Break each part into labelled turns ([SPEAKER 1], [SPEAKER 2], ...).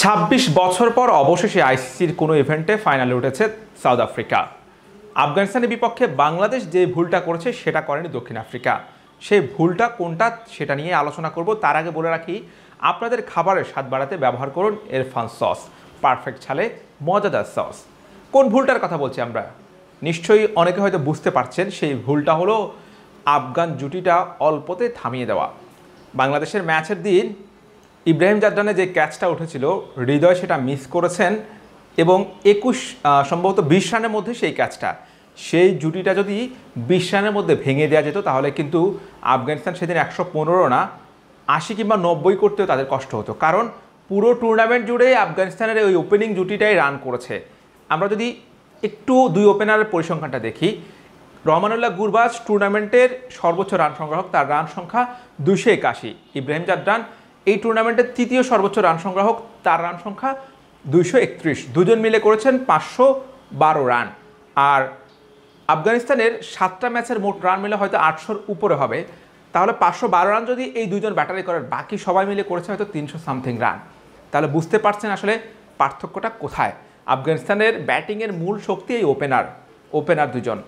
[SPEAKER 1] ২৬ বছর পর অবশেষে আইসিসির কোনো ইভেন্টে ফাইনালে উঠেছে সাউথ আফ্রিকা আফগানিস্তানের বিপক্ষে বাংলাদেশ যে ভুলটা করেছে সেটা করেনি দক্ষিণ আফ্রিকা সেই ভুলটা কোনটা সেটা নিয়ে আলোচনা করব তার আগে বলে রাখি আপনাদের খাবারের স্বাদ বাড়াতে ব্যবহার করুন এরফান সস পারফেক্ট ছালে মজাদার সস কোন ভুলটার কথা বলছি আমরা নিশ্চয়ই অনেকে হয়তো বুঝতে পারছেন সেই ভুলটা হলো আফগান জুটিটা অল্পতে থামিয়ে দেওয়া বাংলাদেশের ম্যাচের দিন ইব্রাহিম জাদ্রানে যে ক্যাচটা উঠেছিল হৃদয় সেটা মিস করেছেন এবং একুশ সম্ভবত বিশ রানের মধ্যে সেই ক্যাচটা সেই জুটিটা যদি বিশ রানের মধ্যে ভেঙে দেওয়া যেত তাহলে কিন্তু আফগানিস্তান সেদিন একশো পনেরো না আশি কিংবা নব্বই করতেও তাদের কষ্ট হতো কারণ পুরো টুর্নামেন্ট জুড়ে আফগানিস্তানের ওই ওপেনিং জুটিটাই রান করেছে আমরা যদি একটু দুই ওপেনারের পরিসংখ্যানটা দেখি রহমানুল্লাহ গুরবাজ টুর্নামেন্টের সর্বোচ্চ রান সংগ্রাহক তার রান সংখ্যা দুশো একাশি ইব্রাহিম জাদ্রান এই টুর্নামেন্টের তৃতীয় সর্বোচ্চ রান সংগ্রাহক তার রান সংখ্যা দুইশো একত্রিশ দুজন মিলে করেছেন পাঁচশো বারো রান আর আফগানিস্তানের সাতটা ম্যাচের মোট রান মিলে হয়তো আটশোর উপরে হবে তাহলে পাঁচশো বারো রান যদি এই দুজন ব্যাটারি করেন বাকি সবাই মিলে করেছে হয়তো তিনশো সামথিং রান তাহলে বুঝতে পারছেন আসলে পার্থক্যটা কোথায় আফগানিস্তানের ব্যাটিংয়ের মূল শক্তি এই ওপেনার ওপেনার দুজন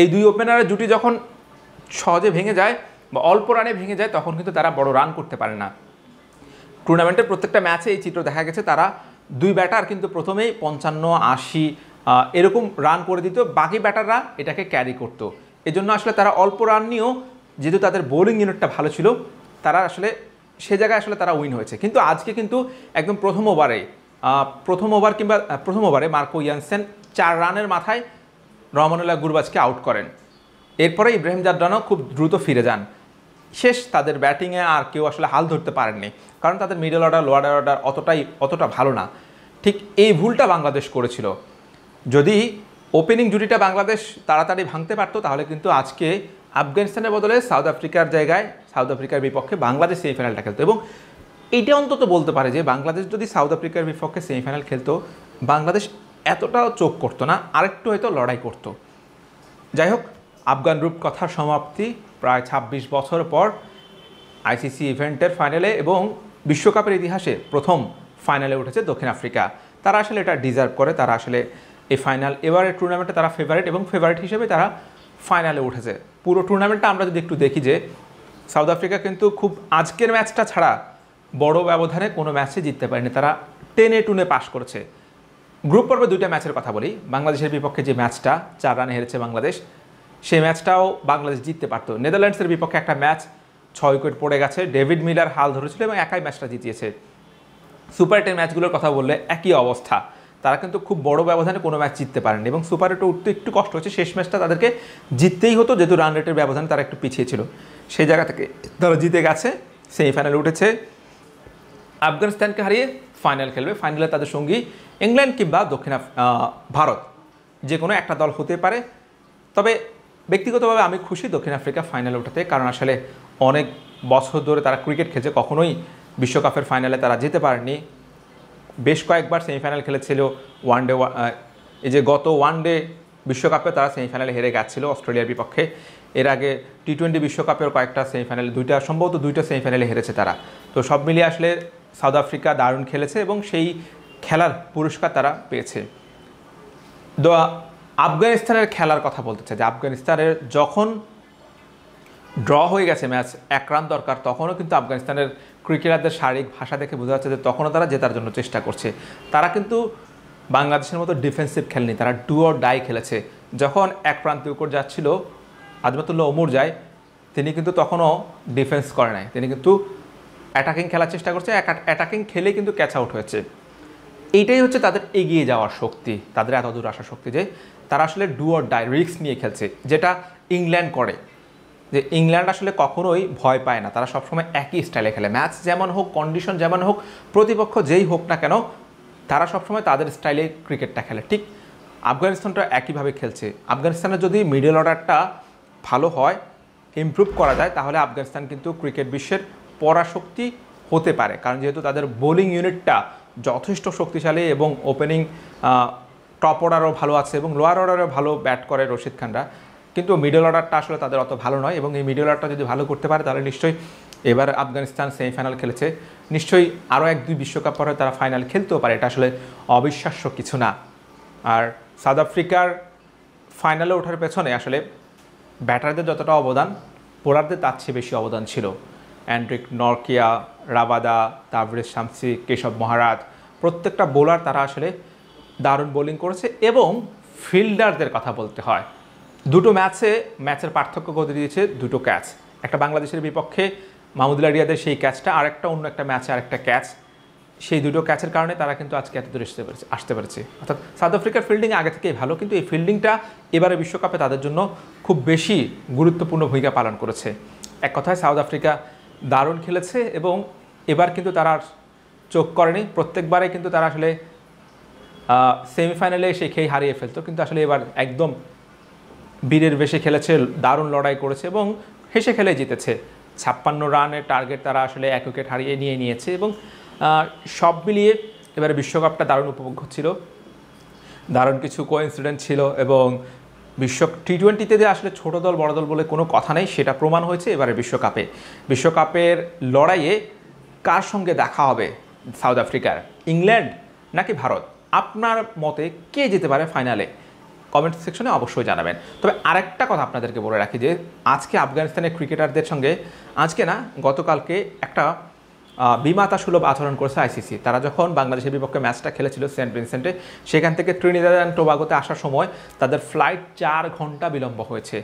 [SPEAKER 1] এই দুই ওপেনারের জুটি যখন সহজে ভেঙে যায় বা অল্প রানে ভেঙে যায় তখন কিন্তু তারা বড় রান করতে পারে না টুর্নামেন্টের প্রত্যেকটা ম্যাচে এই চিত্র দেখা গেছে তারা দুই ব্যাটার কিন্তু প্রথমেই পঞ্চান্ন আশি এরকম রান করে দিত বাকি ব্যাটাররা এটাকে ক্যারি করতো এজন্য আসলে তারা অল্প রান নিয়েও যেহেতু তাদের বোলিং ইউনিটটা ভালো ছিল তারা আসলে সে জায়গায় আসলে তারা উইন হয়েছে কিন্তু আজকে কিন্তু একদম প্রথম ওভারে প্রথম ওভার কিংবা প্রথম ওভারে মার্কো ইয়ানসেন চার রানের মাথায় রহমানুল্লাহ গুরবাজকে আউট করেন এরপরে ইব্রাহিম জাদ্রানও খুব দ্রুত ফিরে যান শেষ তাদের ব্যাটিংয়ে আর কেউ আসলে হাল ধরতে পারেননি কারণ তাদের মিডল অর্ডার লোয়ার অর্ডার অতটাই অতটা ভালো না ঠিক এই ভুলটা বাংলাদেশ করেছিল যদি ওপেনিং জুটিটা বাংলাদেশ তাড়াতাড়ি ভাঙতে পারত তাহলে কিন্তু আজকে আফগানিস্তানের বদলে সাউথ আফ্রিকার জায়গায় সাউথ আফ্রিকার বিপক্ষে বাংলাদেশ সেমিফাইনালটা খেলতো এবং এটা অন্তত বলতে পারে যে বাংলাদেশ যদি সাউথ আফ্রিকার বিপক্ষে সেমিফাইনাল খেলতো বাংলাদেশ এতটাও চোখ করতো না আরেকটু হয়তো লড়াই করতো যাই হোক আফগান রূপ কথার সমাপ্তি প্রায় ২৬ বছর পর আইসিসি ইভেন্টের ফাইনালে এবং বিশ্বকাপের ইতিহাসে প্রথম ফাইনালে উঠেছে দক্ষিণ আফ্রিকা তারা আসলে এটা ডিজার্ভ করে তারা আসলে এই ফাইনাল এবারের টুর্নামেন্টে তারা ফেভারিট এবং ফেভারিট হিসেবে তারা ফাইনালে উঠেছে পুরো টুর্নামেন্টটা আমরা যদি একটু দেখি যে সাউথ আফ্রিকা কিন্তু খুব আজকের ম্যাচটা ছাড়া বড় ব্যবধানে কোনো ম্যাচে জিততে পারেনি তারা টেনে টুনে পাশ করেছে গ্রুপ পর্বে দুইটা ম্যাচের কথা বলি বাংলাদেশের বিপক্ষে যে ম্যাচটা চার রানে হেরেছে বাংলাদেশ সেই ম্যাচটাও বাংলাদেশ জিততে পারত নেদারল্যান্ডসের বিপক্ষে একটা ম্যাচ ছয় উইকেট পড়ে গেছে ডেভিড মিলার হাল ধরেছিল এবং একাই ম্যাচটা জিতিয়েছে সুপার টেন ম্যাচগুলোর কথা বললে একই অবস্থা তারা কিন্তু খুব বড় ব্যবধানে কোনো ম্যাচ জিততে পারেন এবং সুপার এটে উঠতে একটু কষ্ট হচ্ছে শেষ ম্যাচটা তাদেরকে জিততেই হতো যেহেতু রান রেটের ব্যবধানে তারা একটু পিছিয়ে ছিল সেই জায়গা থেকে তারা জিতে গেছে সেমিফাইনালে উঠেছে আফগানিস্তানকে হারিয়ে ফাইনাল খেলবে ফাইনালে তাদের সঙ্গী ইংল্যান্ড কিংবা দক্ষিণ ভারত যে কোনো একটা দল হতে পারে তবে ব্যক্তিগতভাবে আমি খুশি দক্ষিণ আফ্রিকা ফাইনালে ওঠাতে কারণ আসলে অনেক বছর ধরে তারা ক্রিকেট খেলছে কখনোই বিশ্বকাপের ফাইনালে তারা যেতে পারেনি বেশ কয়েকবার সেমিফাইনাল খেলেছিল ওয়ান ডে এই যে গত ওয়ান ডে বিশ্বকাপে তারা সেমিফাইনালে হেরে গেছিলো অস্ট্রেলিয়ার বিপক্ষে এর আগে টি টোয়েন্টি বিশ্বকাপের কয়েকটা সেমিফাইনালে দুইটা সম্ভবত দুইটা সেমিফাইনালে হেরেছে তারা তো সব মিলিয়ে আসলে সাউথ আফ্রিকা দারুণ খেলেছে এবং সেই খেলার পুরস্কার তারা পেয়েছে দোয়া আফগানিস্তানের খেলার কথা বলতে চাই যে আফগানিস্তানের যখন ড্র হয়ে গেছে ম্যাচ এক রান দরকার তখনও কিন্তু আফগানিস্তানের ক্রিকেটারদের শারীরিক ভাষা দেখে বোঝা যাচ্ছে যে তখনও তারা জেতার জন্য চেষ্টা করছে তারা কিন্তু বাংলাদেশের মতো ডিফেন্সিভ খেলেনি তারা ডু অর ডাই খেলেছে যখন এক প্রান্তে উপর যাচ্ছিল আজমাতুল্লাহ অমুর যায় তিনি কিন্তু তখনও ডিফেন্স করে নাই তিনি কিন্তু অ্যাটাকিং খেলার চেষ্টা করছে অ্যাটাকিং খেলে কিন্তু ক্যাচ আউট হয়েছে এইটাই হচ্ছে তাদের এগিয়ে যাওয়ার শক্তি তাদের এত দূর আসার শক্তি যে তারা আসলে ডু অর ডাই রিক্স নিয়ে খেলছে যেটা ইংল্যান্ড করে যে ইংল্যান্ড আসলে কখনোই ভয় পায় না তারা সবসময় একই স্টাইলে খেলে ম্যাচ যেমন হোক কন্ডিশন যেমন হোক প্রতিপক্ষ যেই হোক না কেন তারা সবসময় তাদের স্টাইলে ক্রিকেটটা খেলে ঠিক আফগানিস্তানটা একইভাবে খেলছে আফগানিস্তানের যদি মিডল অর্ডারটা ভালো হয় ইম্প্রুভ করা যায় তাহলে আফগানিস্তান কিন্তু ক্রিকেট বিশ্বের পরাশক্তি হতে পারে কারণ যেহেতু তাদের বোলিং ইউনিটটা যথেষ্ট শক্তিশালী এবং ওপেনিং টপ অর্ডারও ভালো আছে এবং লোয়ার অর্ডারও ভালো ব্যাট করে রশিদ খানরা কিন্তু মিডল অর্ডারটা আসলে তাদের অত ভালো নয় এবং এই মিডল অর্ডারটা যদি ভালো করতে পারে তাহলে নিশ্চয়ই এবার আফগানিস্তান সেমিফাইনাল খেলেছে নিশ্চয়ই আরও এক দুই বিশ্বকাপ পরে তারা ফাইনাল খেলতেও পারে এটা আসলে অবিশ্বাস্য কিছু না আর সাউথ আফ্রিকার ফাইনালে ওঠার পেছনে আসলে ব্যাটারদের যতটা অবদান বোলারদের তার চেয়ে বেশি অবদান ছিল Anrich Nortje Rabada Tabraiz Shamsi Keshav Maharaj প্রত্যেকটা বোলার তারা আসলে দারুণ বোলিং করেছে এবং ফিল্ডারদের কথা বলতে হয় দুটো ম্যাচে ম্যাচের পার্থক্য করে দিয়েছে দুটো ক্যাচ একটা বাংলাদেশের বিপক্ষে মাহমুদুল্লা রিয়াদের সেই ক্যাচটা আর একটা অন্য একটা ম্যাচে আরেকটা ক্যাচ সেই দুটো ক্যাচের কারণে তারা কিন্তু আজকে এত দূর আসতে পেরেছে আসতে পেরেছে অর্থাৎ সাউথ আফ্রিকার ফিল্ডিং আগে থেকেই ভালো কিন্তু এই ফিল্ডিংটা এবারে বিশ্বকাপে তাদের জন্য খুব বেশি গুরুত্বপূর্ণ ভূমিকা পালন করেছে এক কথায় সাউথ আফ্রিকা দারুণ খেলেছে এবং এবার কিন্তু তারা চোখ করেনি প্রত্যেকবারে কিন্তু তারা আসলে সেমিফাইনালে এসে খেই হারিয়ে ফেলতো কিন্তু আসলে এবার একদম বীরের বেশে খেলেছে দারুণ লড়াই করেছে এবং হেসে খেলে জিতেছে ছাপ্পান্ন রানের টার্গেট তারা আসলে এক উইকেট হারিয়ে নিয়ে নিয়েছে এবং সব মিলিয়ে এবারে বিশ্বকাপটা দারুণ উপভোগ্য ছিল দারুণ কিছু কোইন্সিডেন্ট ছিল এবং বিশ্ব টি টোয়েন্টিতে যে আসলে ছোট দল বড় দল বলে কোনো কথা নেই সেটা প্রমাণ হয়েছে এবারে বিশ্বকাপে বিশ্বকাপের লড়াইয়ে কার সঙ্গে দেখা হবে সাউথ আফ্রিকার ইংল্যান্ড নাকি ভারত আপনার মতে কে যেতে পারে ফাইনালে কমেন্ট সেকশনে অবশ্যই জানাবেন তবে আরেকটা কথা আপনাদেরকে বলে রাখি যে আজকে আফগানিস্তানের ক্রিকেটারদের সঙ্গে আজকে না গতকালকে একটা বিমাতা সুলভ আচরণ করেছে আইসিসি তারা যখন বাংলাদেশের বিপক্ষে ম্যাচটা খেলেছিল সেন্ট ভিনসেন্টে সেখান থেকে ট্রিনিদার অ্যান্ড টোবাগোতে আসার সময় তাদের ফ্লাইট চার ঘন্টা বিলম্ব হয়েছে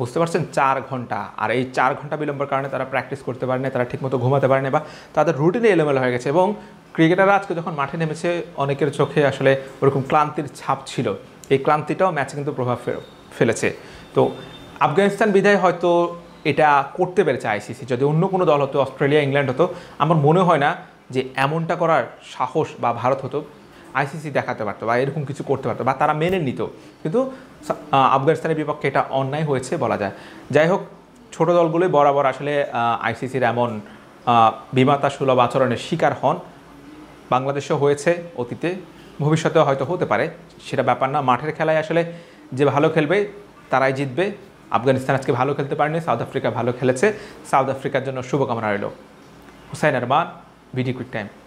[SPEAKER 1] বুঝতে পারছেন চার ঘন্টা আর এই চার ঘন্টা বিলম্বের কারণে তারা প্র্যাকটিস করতে পারে না তারা ঠিকমতো ঘুমাতে পারে না বা তাদের রুটিনে এলোমেলো হয়ে গেছে এবং ক্রিকেটাররা আজকে যখন মাঠে নেমেছে অনেকের চোখে আসলে ওরকম ক্লান্তির ছাপ ছিল এই ক্লান্তিটাও ম্যাচে কিন্তু প্রভাব ফেলেছে তো আফগানিস্তান বিদায় হয়তো এটা করতে পেরেছে আইসিসি যদি অন্য কোনো দল হতো অস্ট্রেলিয়া ইংল্যান্ড হতো আমার মনে হয় না যে এমনটা করার সাহস বা ভারত হতো আইসিসি দেখাতে পারতো বা এরকম কিছু করতে পারতো বা তারা মেনে নিত কিন্তু আফগানিস্তানের বিপক্ষে এটা অন্যায় হয়েছে বলা যায় যাই হোক ছোটো দলগুলোই বরাবর আসলে আইসিসির এমন বিমাতা সুলভ আচরণের শিকার হন বাংলাদেশও হয়েছে অতীতে ভবিষ্যতেও হয়তো হতে পারে সেটা ব্যাপার না মাঠের খেলায় আসলে যে ভালো খেলবে তারাই জিতবে আফগানিস্তান আজকে ভালো খেলতে পারেনি সাউথ আফ্রিকা ভালো খেলেছে সাউথ আফ্রিকার জন্য শুভকামনা রইল হুসাইন আরমান ভিডি কুইক টাইম